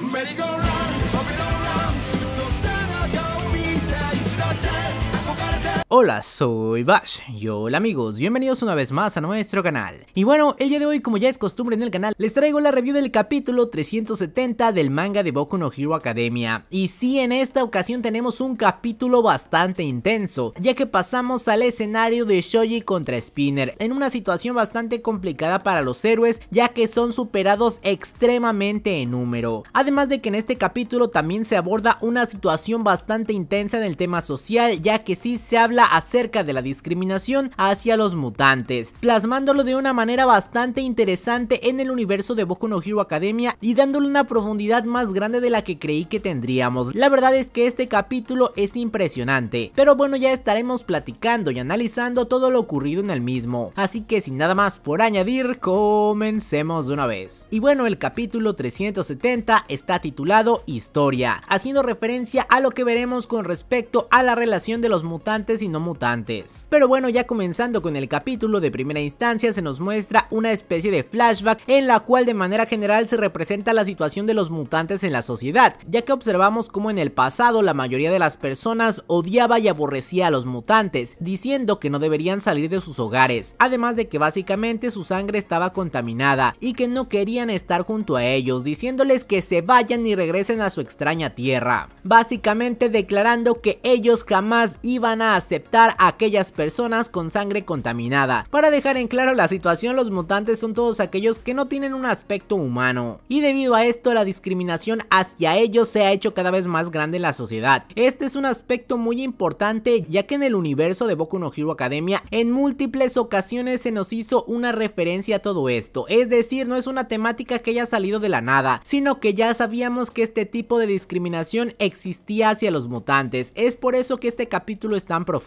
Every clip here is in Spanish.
merry go run. Hola, soy Bash y hola amigos, bienvenidos una vez más a nuestro canal. Y bueno, el día de hoy como ya es costumbre en el canal, les traigo la review del capítulo 370 del manga de Boku no Hero Academia. Y sí, en esta ocasión tenemos un capítulo bastante intenso, ya que pasamos al escenario de Shoji contra Spinner, en una situación bastante complicada para los héroes, ya que son superados extremadamente en número. Además de que en este capítulo también se aborda una situación bastante intensa en el tema social, ya que sí se habla acerca de la discriminación hacia los mutantes, plasmándolo de una manera bastante interesante en el universo de Boku no Hero Academia y dándole una profundidad más grande de la que creí que tendríamos. La verdad es que este capítulo es impresionante, pero bueno ya estaremos platicando y analizando todo lo ocurrido en el mismo, así que sin nada más por añadir, comencemos de una vez. Y bueno, el capítulo 370 está titulado Historia, haciendo referencia a lo que veremos con respecto a la relación de los mutantes y no mutantes. Pero bueno, ya comenzando con el capítulo de primera instancia se nos muestra una especie de flashback en la cual de manera general se representa la situación de los mutantes en la sociedad, ya que observamos cómo en el pasado la mayoría de las personas odiaba y aborrecía a los mutantes, diciendo que no deberían salir de sus hogares, además de que básicamente su sangre estaba contaminada y que no querían estar junto a ellos, diciéndoles que se vayan y regresen a su extraña tierra, básicamente declarando que ellos jamás iban a hacer Aceptar a aquellas personas con sangre contaminada. Para dejar en claro la situación, los mutantes son todos aquellos que no tienen un aspecto humano. Y debido a esto, la discriminación hacia ellos se ha hecho cada vez más grande en la sociedad. Este es un aspecto muy importante ya que en el universo de Boku no Hero Academia en múltiples ocasiones se nos hizo una referencia a todo esto. Es decir, no es una temática que haya salido de la nada, sino que ya sabíamos que este tipo de discriminación existía hacia los mutantes. Es por eso que este capítulo es tan profundo.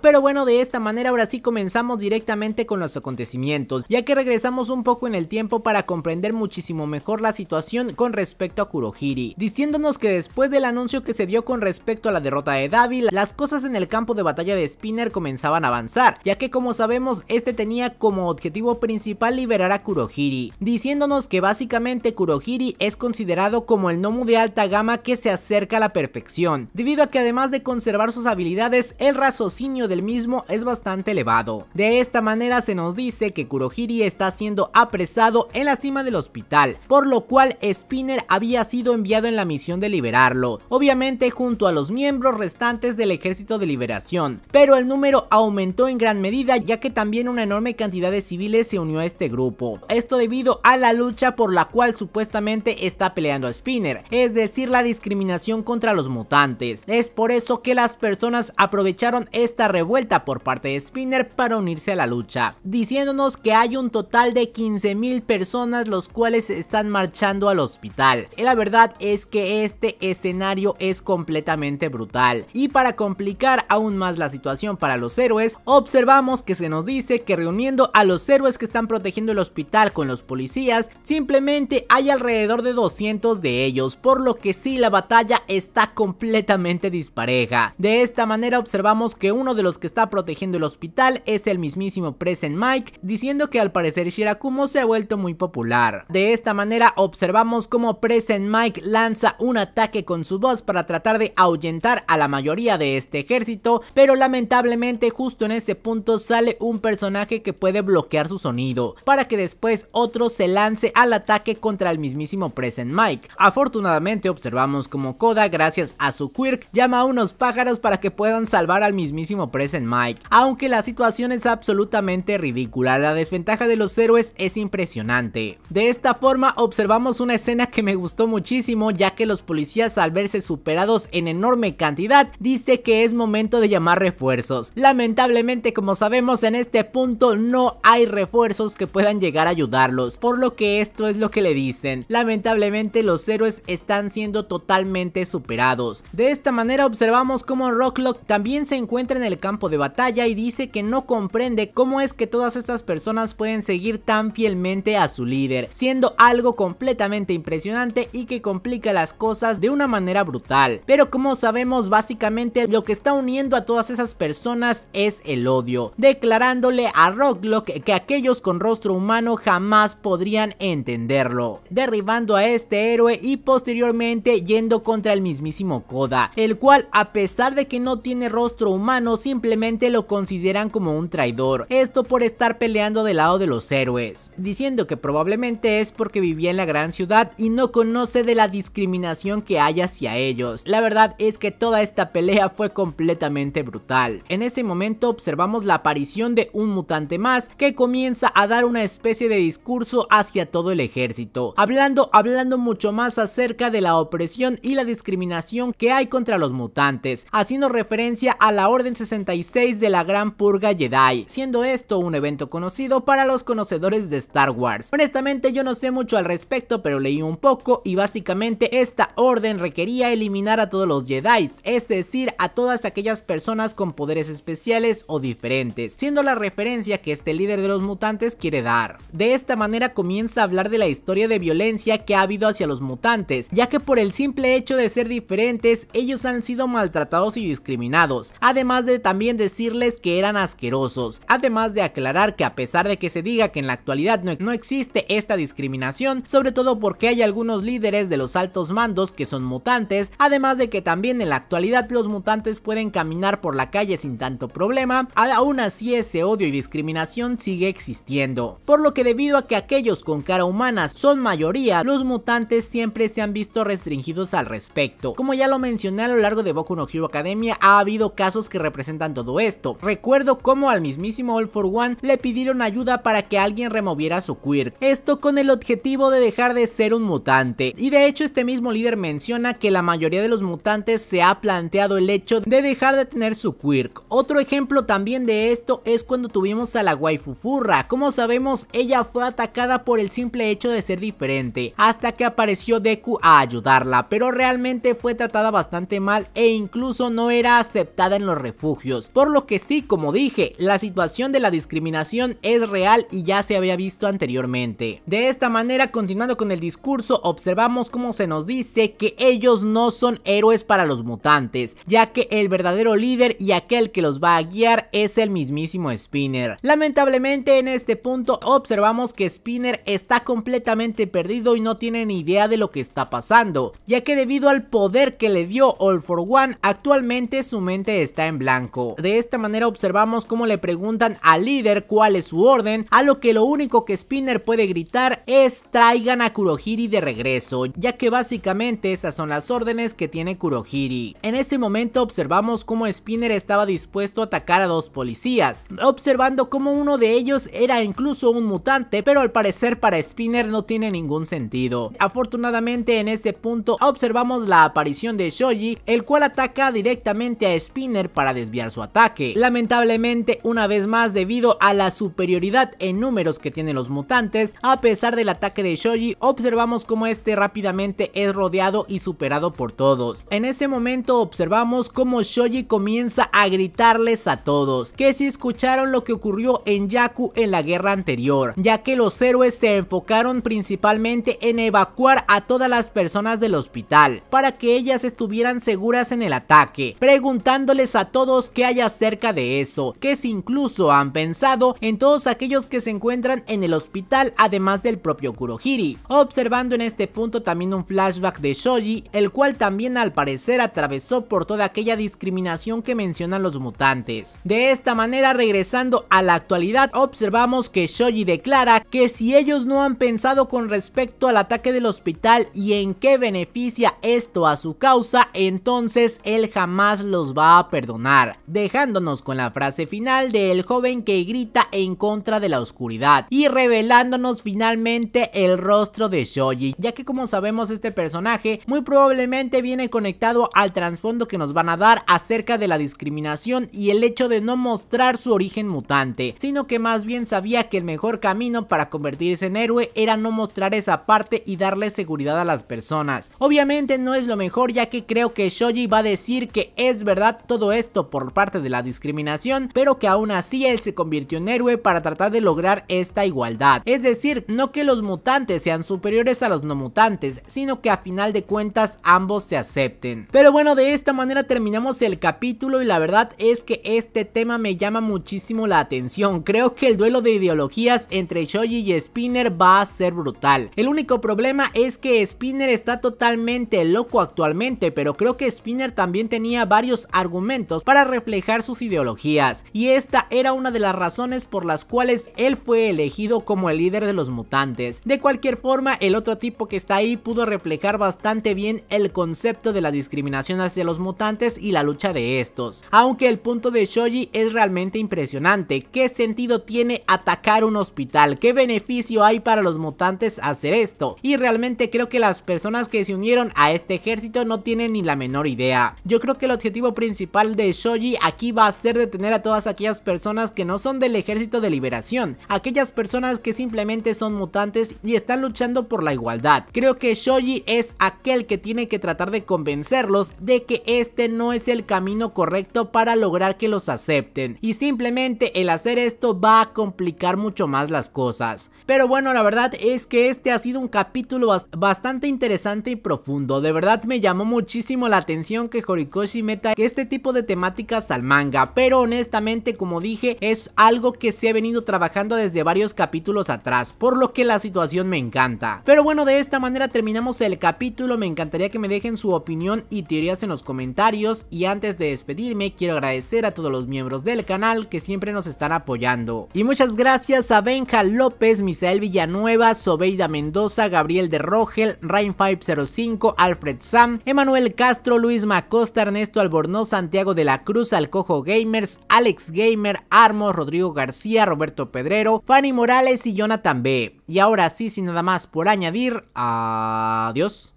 Pero bueno, de esta manera ahora sí comenzamos directamente con los acontecimientos, ya que regresamos un poco en el tiempo para comprender muchísimo mejor la situación con respecto a Kurohiri, diciéndonos que después del anuncio que se dio con respecto a la derrota de Davi, las cosas en el campo de batalla de Spinner comenzaban a avanzar, ya que como sabemos este tenía como objetivo principal liberar a Kurohiri, diciéndonos que básicamente Kurohiri es considerado como el Nomu de alta gama que se acerca a la perfección, debido a que además de conservar sus habilidades, el del mismo es bastante elevado. De esta manera se nos dice que Kurohiri está siendo apresado en la cima del hospital, por lo cual Spinner había sido enviado en la misión de liberarlo, obviamente junto a los miembros restantes del ejército de liberación, pero el número aumentó en gran medida ya que también una enorme cantidad de civiles se unió a este grupo, esto debido a la lucha por la cual supuestamente está peleando a Spinner, es decir la discriminación contra los mutantes, es por eso que las personas aprovecharon esta revuelta por parte de Spinner para unirse a la lucha, diciéndonos que hay un total de 15.000 personas los cuales están marchando al hospital. Y la verdad es que este escenario es completamente brutal. Y para complicar aún más la situación para los héroes, observamos que se nos dice que reuniendo a los héroes que están protegiendo el hospital con los policías, simplemente hay alrededor de 200 de ellos, por lo que sí la batalla está completamente dispareja. De esta manera observamos que uno de los que está protegiendo el hospital es el mismísimo Present Mike, diciendo que al parecer Shirakumo se ha vuelto muy popular. De esta manera observamos cómo Present Mike lanza un ataque con su voz para tratar de ahuyentar a la mayoría de este ejército, pero lamentablemente justo en ese punto sale un personaje que puede bloquear su sonido, para que después otro se lance al ataque contra el mismísimo Present Mike. Afortunadamente observamos como Koda, gracias a su quirk, llama a unos pájaros para que puedan salvar al mismo mismísimo Present Mike, aunque la situación es absolutamente ridícula, la desventaja de los héroes es impresionante. De esta forma observamos una escena que me gustó muchísimo ya que los policías al verse superados en enorme cantidad dice que es momento de llamar refuerzos. Lamentablemente como sabemos en este punto no hay refuerzos que puedan llegar a ayudarlos, por lo que esto es lo que le dicen. Lamentablemente los héroes están siendo totalmente superados. De esta manera observamos como Rocklock también se encuentra encuentra en el campo de batalla y dice que no comprende cómo es que todas estas personas pueden seguir tan fielmente a su líder, siendo algo completamente impresionante y que complica las cosas de una manera brutal. Pero como sabemos, básicamente lo que está uniendo a todas esas personas es el odio, declarándole a Rocklock que aquellos con rostro humano jamás podrían entenderlo, derribando a este héroe y posteriormente yendo contra el mismísimo Koda, el cual a pesar de que no tiene rostro humano simplemente lo consideran como un traidor, esto por estar peleando del lado de los héroes, diciendo que probablemente es porque vivía en la gran ciudad y no conoce de la discriminación que hay hacia ellos. La verdad es que toda esta pelea fue completamente brutal. En ese momento observamos la aparición de un mutante más que comienza a dar una especie de discurso hacia todo el ejército, hablando, hablando mucho más acerca de la opresión y la discriminación que hay contra los mutantes, haciendo referencia a la Orden 66 de la Gran Purga Jedi, siendo esto un evento conocido para los conocedores de Star Wars. Honestamente yo no sé mucho al respecto, pero leí un poco y básicamente esta orden requería eliminar a todos los Jedi, es decir, a todas aquellas personas con poderes especiales o diferentes, siendo la referencia que este líder de los mutantes quiere dar. De esta manera comienza a hablar de la historia de violencia que ha habido hacia los mutantes, ya que por el simple hecho de ser diferentes, ellos han sido maltratados y discriminados además de también decirles que eran asquerosos. Además de aclarar que a pesar de que se diga que en la actualidad no, existe esta discriminación, sobre todo porque hay algunos líderes de los altos mandos que son mutantes, además de que también en la actualidad los mutantes pueden caminar por la calle sin tanto problema, aún así ese odio y discriminación sigue existiendo. Por lo que debido a que aquellos con cara humana son mayoría, los mutantes siempre se han visto restringidos al respecto. Como ya lo mencioné a lo largo de Boku no Hero Academia, ha habido casos que representan todo esto. Recuerdo cómo al mismísimo All for One le pidieron ayuda para que alguien removiera su quirk, esto con el objetivo de dejar de ser un mutante. Y de hecho este mismo líder menciona que la mayoría de los mutantes se ha planteado el hecho de dejar de tener su quirk. Otro ejemplo también de esto es cuando tuvimos a la waifu furra, como sabemos ella fue atacada por el simple hecho de ser diferente, hasta que apareció Deku a ayudarla, pero realmente fue tratada bastante mal e incluso no era aceptada en los refugios. Por lo que sí, como dije, la situación de la discriminación es real y ya se había visto anteriormente. De esta manera, continuando con el discurso, observamos cómo se nos dice que ellos no son héroes para los mutantes, ya que el verdadero líder y aquel que los va a guiar es el mismísimo Spinner. Lamentablemente en este punto observamos que Spinner está completamente perdido y no tiene ni idea de lo que está pasando, ya que debido al poder que le dio All for One, actualmente su mente está en blanco. De esta manera observamos cómo le preguntan al líder cuál es su orden, a lo que lo único que Spinner puede gritar es traigan a Kurohiri de regreso, ya que básicamente esas son las órdenes que tiene Kurohiri. En ese momento observamos cómo Spinner estaba dispuesto a atacar a dos policías, observando cómo uno de ellos era incluso un mutante, pero al parecer para Spinner no tiene ningún sentido. Afortunadamente en este punto observamos la aparición de Shoji, el cual ataca directamente a Spinner para desviar su ataque. Lamentablemente, una vez más, debido a la superioridad en números que tienen los mutantes, a pesar del ataque de Shoji, observamos cómo este rápidamente es rodeado y superado por todos. En ese momento observamos cómo Shoji comienza a gritarles a todos, que si escucharon lo que ocurrió en Yaku en la guerra anterior, ya que los héroes se enfocaron principalmente en evacuar a todas las personas del hospital, para que ellas estuvieran seguras en el ataque, preguntándoles a todos que hay acerca de eso, que si incluso han pensado en todos aquellos que se encuentran en el hospital además del propio Kurohiri, observando en este punto también un flashback de Shoji, el cual también al parecer atravesó por toda aquella discriminación que mencionan los mutantes. De esta manera regresando a la actualidad observamos que Shoji declara que si ellos no han pensado con respecto al ataque del hospital y en qué beneficia esto a su causa, entonces él jamás los va a perder Donar, dejándonos con la frase final del joven que grita en contra de la oscuridad y revelándonos finalmente el rostro de Shoji, ya que como sabemos este personaje muy probablemente viene conectado al trasfondo que nos van a dar acerca de la discriminación y el hecho de no mostrar su origen mutante, sino que más bien sabía que el mejor camino para convertirse en héroe era no mostrar esa parte y darle seguridad a las personas. Obviamente no es lo mejor ya que creo que Shoji va a decir que es verdad todo esto por parte de la discriminación, pero que aún así él se convirtió en héroe para tratar de lograr esta igualdad. Es decir, no que los mutantes sean superiores a los no mutantes, sino que a final de cuentas ambos se acepten. Pero bueno, de esta manera terminamos el capítulo y la verdad es que este tema me llama muchísimo la atención. Creo que el duelo de ideologías entre Shoji y Spinner va a ser brutal. El único problema es que Spinner está totalmente loco actualmente, pero creo que Spinner también tenía varios argumentos para reflejar sus ideologías y esta era una de las razones por las cuales él fue elegido como el líder de los mutantes. De cualquier forma, el otro tipo que está ahí pudo reflejar bastante bien el concepto de la discriminación hacia los mutantes y la lucha de estos. Aunque el punto de Shoji es realmente impresionante, ¿qué sentido tiene atacar un hospital? ¿Qué beneficio hay para los mutantes hacer esto? Y realmente creo que las personas que se unieron a este ejército no tienen ni la menor idea. Yo creo que el objetivo principal de Shoji aquí va a ser detener a todas aquellas personas que no son del ejército de liberación, aquellas personas que simplemente son mutantes y están luchando por la igualdad. Creo que Shoji es aquel que tiene que tratar de convencerlos de que este no es el camino correcto para lograr que los acepten y simplemente el hacer esto va a complicar mucho más las cosas. Pero bueno, la verdad es que este ha sido un capítulo bastante interesante y profundo, de verdad me llamó muchísimo la atención que Horikoshi meta este tipo de temáticas al manga, pero honestamente como dije es algo que se ha venido trabajando desde varios capítulos atrás, por lo que la situación me encanta. Pero bueno, de esta manera terminamos el capítulo, me encantaría que me dejen su opinión y teorías en los comentarios y antes de despedirme quiero agradecer a todos los miembros del canal que siempre nos están apoyando. Y muchas gracias a Benja López, Misael Villanueva, Sobeida Mendoza, Gabriel de Rogel, Rain505, Alfred Sam, Emanuel Castro, Luis Macosta, Ernesto Albornoz, Santiago de la Cruz, Cojo Gamers, Alex Gamer, Armo Rodrigo García, Roberto Pedrero, Fanny Morales y Jonathan B. Y ahora sí, sin nada más por añadir, adiós.